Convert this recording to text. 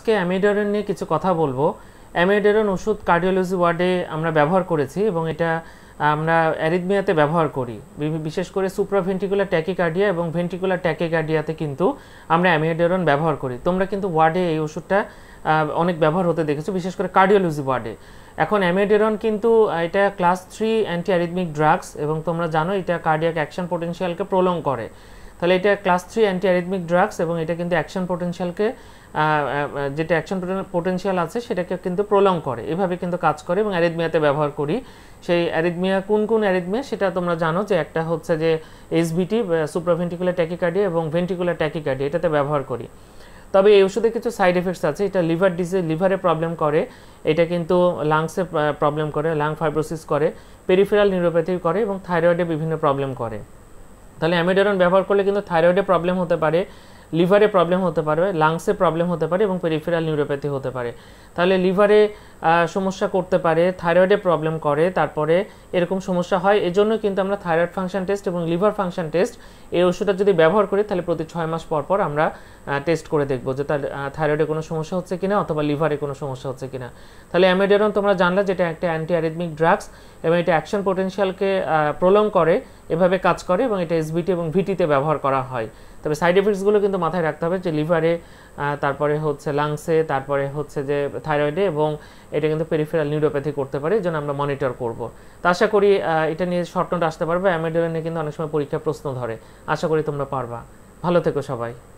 আজকে অ্যামিডারন নিয়ে কিছু কথা বলবো অ্যামিডারন ওষুধ কার্ডিওলজি ওয়ার্ডে আমরা ব্যবহার করেছি এবং এটা আমরা অ্যারিথমিয়াতে ব্যবহার করি বিশেষ করে সুপ্রাভেন্টিকুলার ট্যাকিকার্ডিয়া এবং ভেন্টিকুলার ট্যাকিকার্ডিয়াতে কিন্তু আমরা অ্যামিডারন ব্যবহার করি তোমরা কিন্তু ওয়ার্ডে এই ওষুধটা অনেক ব্যবহার হতে দেখেছো বিশেষ করে কার্ডিওলজি ওয়ার্ডে এখন অ্যামিডেরন কিন্তু এটা class three anti arrhythmic drugs এবং তোমরা জানো এটা কার্ডিয়াক অ্যাকশন পোটেনশিয়ালকে প্রলং করে তাহলে এটা class three anti arrhythmic drugs এবং এটা কিন্তু অ্যাকশন পোটেনশিয়ালকে যেটা অ্যাকশন পোটেন্সিয়াল আছে সেটাকে কিন্তু প্রলং করে এভাবে কিন্তু কাজ করে এবং অ্যারিদমিয়াতে ব্যবহার করি সেই অ্যারিদমিয়া কোন কোন অ্যারিদমিয়া সেটা তোমরা জানো যে একটা হচ্ছে যে এসবিটি সুপ্রাভেন্টিকুলার ট্যাকিকার্ডিয়া এবং ভেন্টিকুলার ট্যাকিকার্ডিয়া এটাতে ব্যবহার করি তবে এই ওষুধে কিছু সাইড এফেক্টস আছে এটা লিভার ডিজিজ লিভারে প্রবলেম করে এটা কিন্তু লাংসে প্রবলেম করে লাং ফাইব্রোসিস করে পেরিফেরাল নিউরোপ্যাথি করে এবং থাইরয়েডে বিভিন্ন প্রবলেম করে তাহলে অ্যামিডারন ব্যবহার করলে কিন্তু থাইরয়েডে প্রবলেম হতে পারে লিভারে প্রবলেম হতে পারে লাংসে প্রবলেম হতে পারে এবং পেরিফেরাল নিউরোপ্যাথি হতে পারে তাহলে লিভারে সমস্যা করতে পারে থাইরয়েডে প্রবলেম করে তারপরে এরকম সমস্যা হয় এজন্য কিন্তু আমরা থাইরয়েড ফাংশন টেস্ট এবং লিভার ফাংশন টেস্ট এই ওষুধটা যদি ব্যবহার করি তাহলে প্রতি ছয় মাস পর পর আমরা টেস্ট করে দেখব যে তার থাইরয়েডে কোনো সমস্যা হচ্ছে কিনা অথবা লিভারে কোনো সমস্যা হচ্ছে কিনা তাহলে অ্যামেডেরন তোমরা জানলা যেটা একটা অ্যান্টি অ্যারিথমিক ড্রাগস এবং এটা অ্যাকশন পোটেন্সিয়ালকে প্রলং করে এভাবে কাজ করে এবং এটা এসবিটি এবং ভিটিতে ব্যবহার করা হয় তবে সাইড এফেক্টসগুলো কিন্তু মাথায় রাখতে হবে যে লিভারে তারপরে হচ্ছে লাংসে তারপরে হচ্ছে যে থাইরয়েডে এবং এটা কিন্তু পেরিফেরাল নিউরোপ্যাথি করতে পারে এই জন্য আমরা মনিটর করব তো আশা করি এটা নিয়ে শর্ট নোট আসতে পারবে অ্যামেডোলেনে কিন্তু অনেক সময় পরীক্ষা প্রশ্ন ধরে আশা করি তোমরা পারবা ভালো থেকো সবাই